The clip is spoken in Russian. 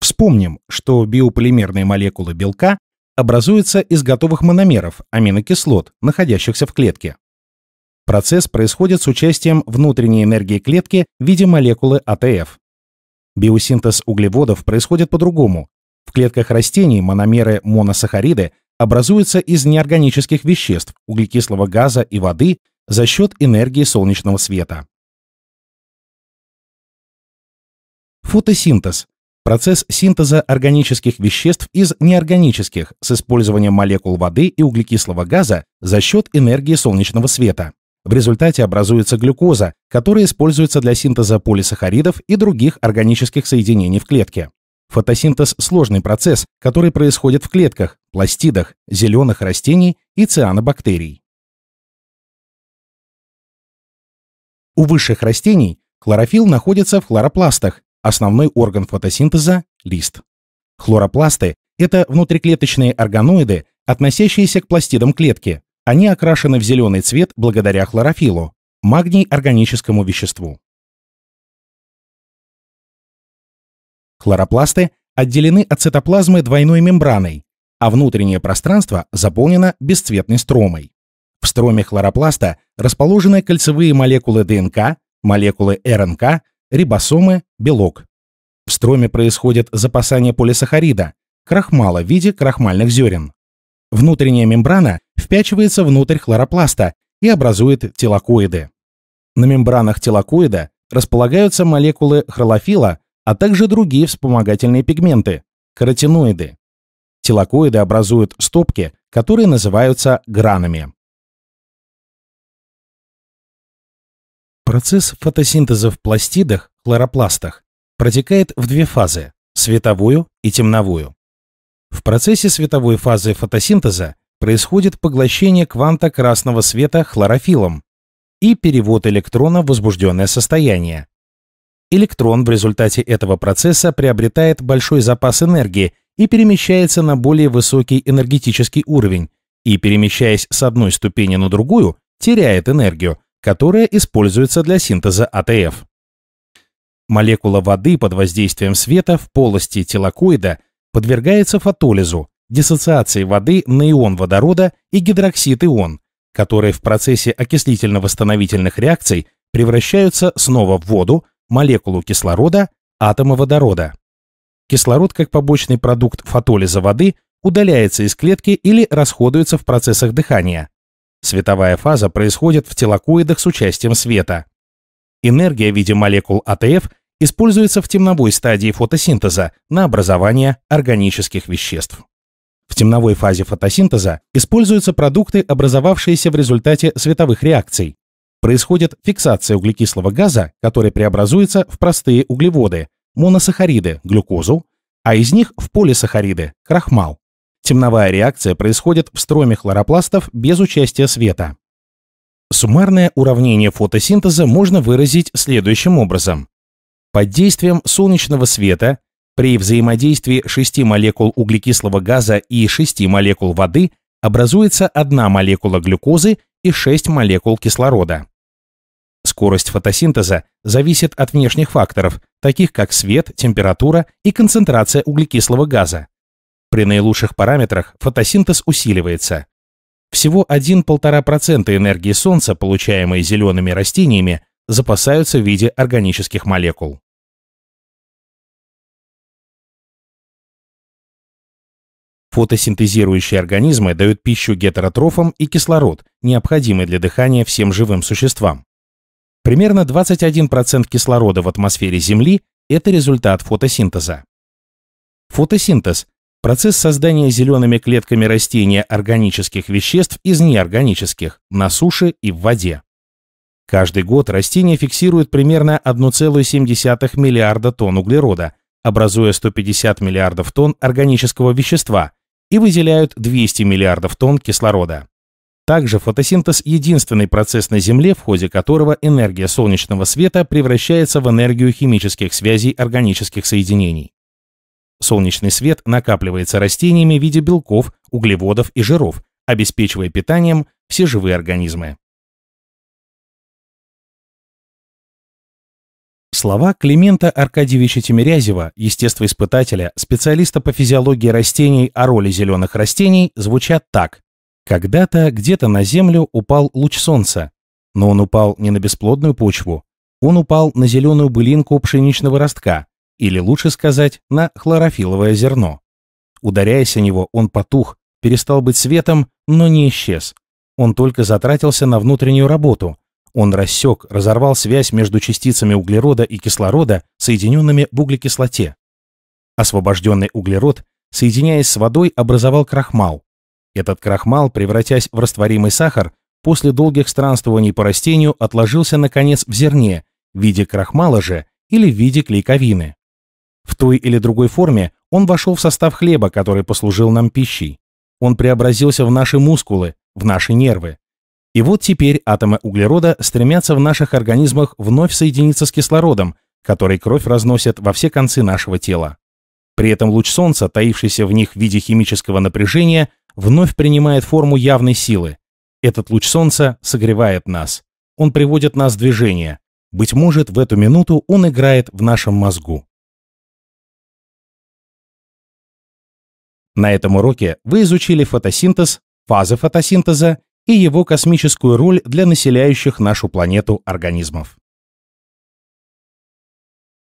Вспомним, что биополимерные молекулы белка образуются из готовых мономеров аминокислот, находящихся в клетке. Процесс происходит с участием внутренней энергии клетки в виде молекулы АТФ. Биосинтез углеводов происходит по-другому. В клетках растений мономеры моносахариды образуется из неорганических веществ, углекислого газа и воды за счет энергии солнечного света. Фотосинтез – процесс синтеза органических веществ из неорганических с использованием молекул воды и углекислого газа за счет энергии солнечного света. В результате образуется глюкоза, которая используется для синтеза полисахаридов и других органических соединений в клетке. Фотосинтез – сложный процесс, который происходит в клетках, пластидах, зеленых растений и цианобактерий. У высших растений хлорофилл находится в хлоропластах, основной орган фотосинтеза – лист. Хлоропласты – это внутриклеточные органоиды, относящиеся к пластидам клетки. Они окрашены в зеленый цвет благодаря хлорофиллу, магний органическому веществу. хлоропласты отделены от цитоплазмы двойной мембраной, а внутреннее пространство заполнено бесцветной стромой. В строме хлоропласта расположены кольцевые молекулы ДНК, молекулы РНК, рибосомы, белок. В строме происходит запасание полисахарида, крахмала в виде крахмальных зерен. Внутренняя мембрана впячивается внутрь хлоропласта и образует телокоиды. На мембранах телокоида располагаются молекулы хлорофила, а также другие вспомогательные пигменты – каротиноиды. Телокоиды образуют стопки, которые называются гранами. Процесс фотосинтеза в пластидах, хлоропластах, протекает в две фазы – световую и темновую. В процессе световой фазы фотосинтеза происходит поглощение кванта красного света хлорофилом и перевод электрона в возбужденное состояние, Электрон в результате этого процесса приобретает большой запас энергии и перемещается на более высокий энергетический уровень, и, перемещаясь с одной ступени на другую, теряет энергию, которая используется для синтеза АТФ. Молекула воды под воздействием света в полости телокоида подвергается фотолизу, диссоциации воды на ион водорода и гидроксид ион, которые в процессе окислительно-восстановительных реакций превращаются снова в воду, молекулу кислорода, атома водорода. Кислород как побочный продукт фотолиза воды удаляется из клетки или расходуется в процессах дыхания. Световая фаза происходит в телокоидах с участием света. Энергия в виде молекул АТФ используется в темновой стадии фотосинтеза на образование органических веществ. В темновой фазе фотосинтеза используются продукты, образовавшиеся в результате световых реакций. Происходит фиксация углекислого газа, который преобразуется в простые углеводы, моносахариды, глюкозу, а из них в полисахариды, крахмал. Темновая реакция происходит в строме хлоропластов без участия света. Суммарное уравнение фотосинтеза можно выразить следующим образом. Под действием солнечного света при взаимодействии шести молекул углекислого газа и шести молекул воды образуется одна молекула глюкозы и 6 молекул кислорода. Скорость фотосинтеза зависит от внешних факторов, таких как свет, температура и концентрация углекислого газа. При наилучших параметрах фотосинтез усиливается. Всего 1-1,5% энергии Солнца, получаемой зелеными растениями, запасаются в виде органических молекул. Фотосинтезирующие организмы дают пищу гетеротрофам и кислород, необходимый для дыхания всем живым существам. Примерно 21% кислорода в атмосфере Земли – это результат фотосинтеза. Фотосинтез – процесс создания зелеными клетками растения органических веществ из неорганических на суше и в воде. Каждый год растения фиксируют примерно 1,7 миллиарда тонн углерода, образуя 150 миллиардов тонн органического вещества и выделяют 200 миллиардов тонн кислорода. Также фотосинтез – единственный процесс на Земле, в ходе которого энергия солнечного света превращается в энергию химических связей органических соединений. Солнечный свет накапливается растениями в виде белков, углеводов и жиров, обеспечивая питанием все живые организмы. Слова Климента Аркадьевича Тимирязева, естествоиспытателя, специалиста по физиологии растений о роли зеленых растений, звучат так. Когда-то где-то на землю упал луч солнца, но он упал не на бесплодную почву, он упал на зеленую былинку пшеничного ростка, или лучше сказать, на хлорофиловое зерно. Ударяясь о него, он потух, перестал быть светом, но не исчез. Он только затратился на внутреннюю работу. Он рассек, разорвал связь между частицами углерода и кислорода, соединенными в углекислоте. Освобожденный углерод, соединяясь с водой, образовал крахмал. Этот крахмал, превратясь в растворимый сахар, после долгих странствований по растению отложился наконец в зерне, в виде крахмала же или в виде клейковины. В той или другой форме он вошел в состав хлеба, который послужил нам пищей. Он преобразился в наши мускулы, в наши нервы. И вот теперь атомы углерода стремятся в наших организмах вновь соединиться с кислородом, который кровь разносит во все концы нашего тела. При этом луч солнца, таившийся в них в виде химического напряжения, вновь принимает форму явной силы. Этот луч солнца согревает нас. Он приводит нас в движение. Быть может, в эту минуту он играет в нашем мозгу. На этом уроке вы изучили фотосинтез, фазы фотосинтеза и его космическую роль для населяющих нашу планету организмов.